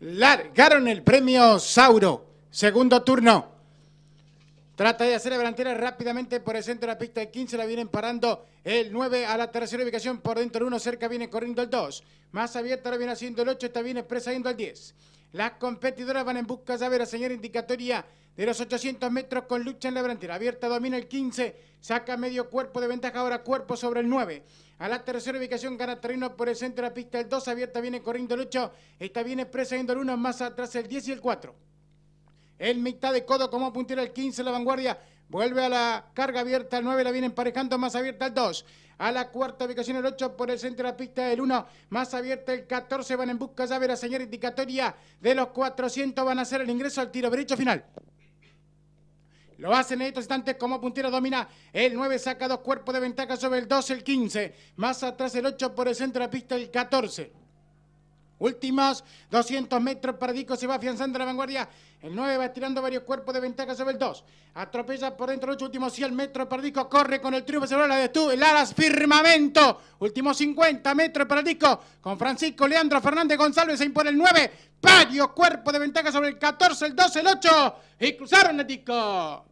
Largaron el premio Sauro. Segundo turno. Trata de hacer la delantera rápidamente por el centro de la pista. El 15 la vienen parando el 9 a la tercera ubicación. Por dentro el 1 cerca viene corriendo el 2. Más abierta la viene haciendo el 8. está bien expresa yendo al 10. Las competidoras van en busca de ver la señal indicatoria de los 800 metros con lucha en la delantera. Abierta domina el 15, saca medio cuerpo de ventaja, ahora cuerpo sobre el 9. A la tercera ubicación gana terreno por el centro de la pista el 2, abierta viene corriendo el 8, está bien expresa yendo el 1, más atrás el 10 y el 4 el mitad de codo como puntera, el 15, la vanguardia. Vuelve a la carga abierta el 9, la viene emparejando, más abierta el 2. A la cuarta ubicación el 8 por el centro de la pista el 1, más abierta el 14, van en busca ya de la señal indicatoria de los 400, van a hacer el ingreso al tiro derecho final. Lo hacen en estos instantes como puntero domina. El 9 saca dos cuerpos de ventaja sobre el 2, el 15. Más atrás el 8 por el centro de la pista el 14. Últimos 200 metros para disco, se va afianzando la vanguardia. El 9 va estirando varios cuerpos de ventaja sobre el 2. Atropella por dentro 8, último 100 metros para disco, Corre con el triunfo celular, la de tú. El Alas Firmamento. Últimos 50 metros para disco, Con Francisco Leandro Fernández González se impone el 9. Varios cuerpos de ventaja sobre el 14, el 12, el 8. Y cruzaron el disco.